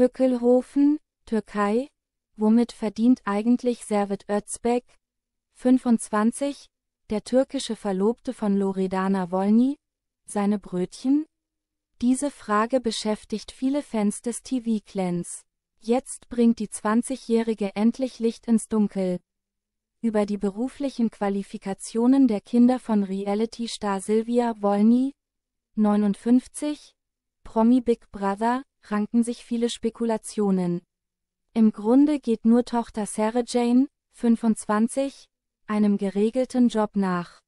Pökelhofen, Türkei, womit verdient eigentlich Servet Özbek, 25, der türkische Verlobte von Loredana Wolny, seine Brötchen? Diese Frage beschäftigt viele Fans des TV-Clans. Jetzt bringt die 20-Jährige endlich Licht ins Dunkel. Über die beruflichen Qualifikationen der Kinder von Reality-Star Silvia Wolny, 59, Promi Big Brother, ranken sich viele Spekulationen. Im Grunde geht nur Tochter Sarah Jane, 25, einem geregelten Job nach.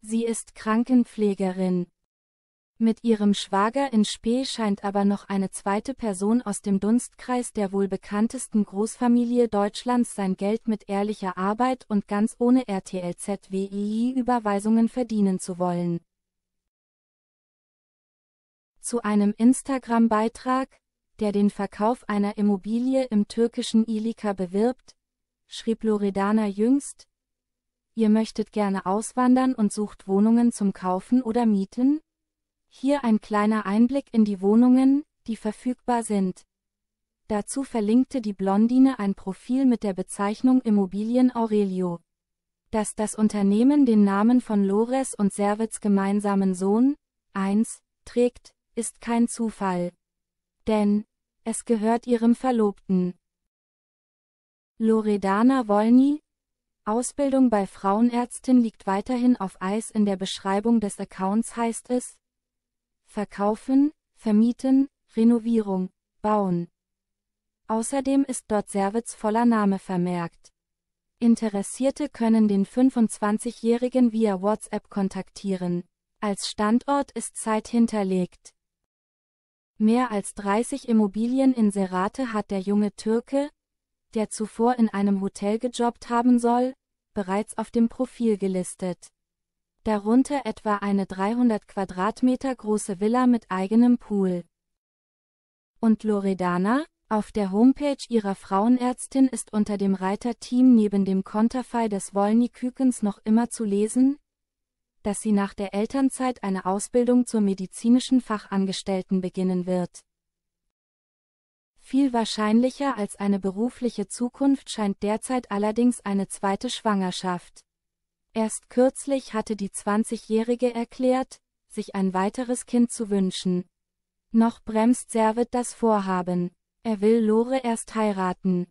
Sie ist Krankenpflegerin. Mit ihrem Schwager in Spee scheint aber noch eine zweite Person aus dem Dunstkreis der wohl bekanntesten Großfamilie Deutschlands sein Geld mit ehrlicher Arbeit und ganz ohne RTLZWII-Überweisungen verdienen zu wollen zu einem Instagram-Beitrag, der den Verkauf einer Immobilie im türkischen Ilika bewirbt, schrieb Loredana jüngst, Ihr möchtet gerne auswandern und sucht Wohnungen zum Kaufen oder Mieten? Hier ein kleiner Einblick in die Wohnungen, die verfügbar sind. Dazu verlinkte die Blondine ein Profil mit der Bezeichnung Immobilien Aurelio. Dass das Unternehmen den Namen von Lores und Servets gemeinsamen Sohn, 1, trägt, ist kein Zufall. Denn es gehört ihrem Verlobten. Loredana Wolny, Ausbildung bei Frauenärztin liegt weiterhin auf Eis in der Beschreibung des Accounts heißt es Verkaufen, Vermieten, Renovierung, Bauen. Außerdem ist dort Servets voller Name vermerkt. Interessierte können den 25-Jährigen via WhatsApp kontaktieren. Als Standort ist Zeit hinterlegt. Mehr als 30 Immobilien in Serate hat der junge Türke, der zuvor in einem Hotel gejobbt haben soll, bereits auf dem Profil gelistet. Darunter etwa eine 300 Quadratmeter große Villa mit eigenem Pool. Und Loredana, auf der Homepage ihrer Frauenärztin ist unter dem Reiterteam neben dem Konterfei des Wollny-Kükens noch immer zu lesen, dass sie nach der Elternzeit eine Ausbildung zur medizinischen Fachangestellten beginnen wird. Viel wahrscheinlicher als eine berufliche Zukunft scheint derzeit allerdings eine zweite Schwangerschaft. Erst kürzlich hatte die 20-Jährige erklärt, sich ein weiteres Kind zu wünschen. Noch bremst Servet das Vorhaben. Er will Lore erst heiraten.